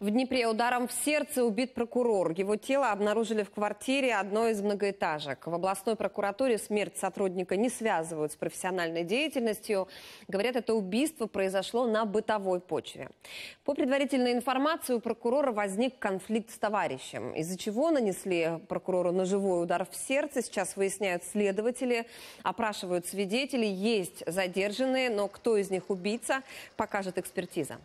В Днепре ударом в сердце убит прокурор. Его тело обнаружили в квартире одной из многоэтажек. В областной прокуратуре смерть сотрудника не связывают с профессиональной деятельностью. Говорят, это убийство произошло на бытовой почве. По предварительной информации у прокурора возник конфликт с товарищем, из-за чего нанесли прокурору ножевой удар в сердце. Сейчас выясняют следователи, опрашивают свидетелей. Есть задержанные, но кто из них убийца, покажет экспертиза.